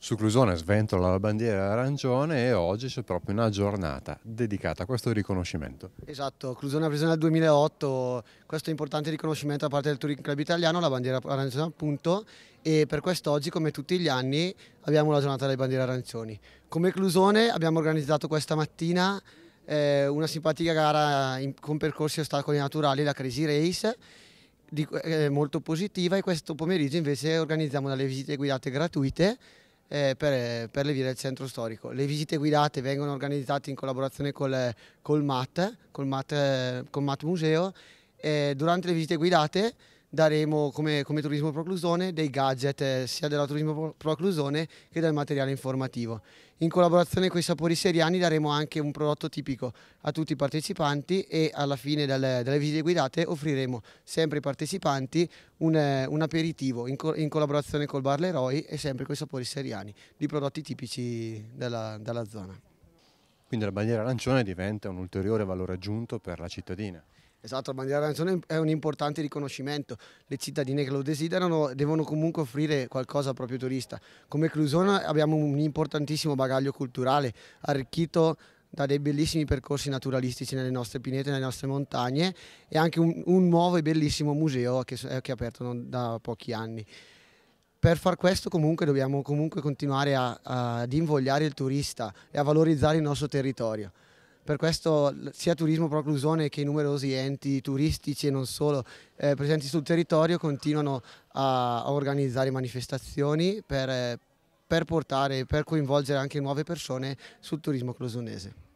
su Clusone sventola la bandiera arancione e oggi c'è proprio una giornata dedicata a questo riconoscimento. Esatto, Clusone ha preso nel 2008 questo importante riconoscimento da parte del Touring Club italiano, la bandiera arancione appunto, e per quest'oggi come tutti gli anni abbiamo la giornata delle bandiere arancioni. Come Clusone abbiamo organizzato questa mattina eh, una simpatica gara in, con percorsi e ostacoli naturali, la Crazy Race, di, eh, molto positiva e questo pomeriggio invece organizziamo delle visite guidate gratuite eh, per, eh, per, le vie del centro storico. Le visite guidate vengono organizzate in collaborazione col, col MAT, col MAT, eh, col MAT Museo. e durante le visite guidate daremo come, come Turismo Proclusone dei gadget eh, sia della Turismo Proclusone che del materiale informativo. In collaborazione con i Sapori Seriani daremo anche un prodotto tipico a tutti i partecipanti e alla fine delle, delle visite guidate offriremo sempre ai partecipanti un, eh, un aperitivo in, co in, collaborazione col Bar Leroy e sempre con i Sapori Seriani di prodotti tipici della, della zona. Quindi la bandiera arancione diventa un ulteriore valore aggiunto per la cittadina. Esatto, la bandiera arancione è un importante riconoscimento. Le cittadine che lo desiderano devono comunque offrire qualcosa al proprio turista. Come Clusona abbiamo un importantissimo bagaglio culturale, arricchito da dei bellissimi percorsi naturalistici nelle nostre pinete, nelle nostre montagne e anche un, un nuovo e bellissimo museo che, eh, che è aperto da pochi anni per far questo comunque dobbiamo comunque continuare a, a, ad invogliare il turista e a valorizzare il nostro territorio. Per questo sia Turismo Proclusone che i numerosi enti turistici e non solo eh, presenti sul territorio continuano a, a organizzare manifestazioni per, eh, per portare, per coinvolgere anche nuove persone sul turismo clusonese.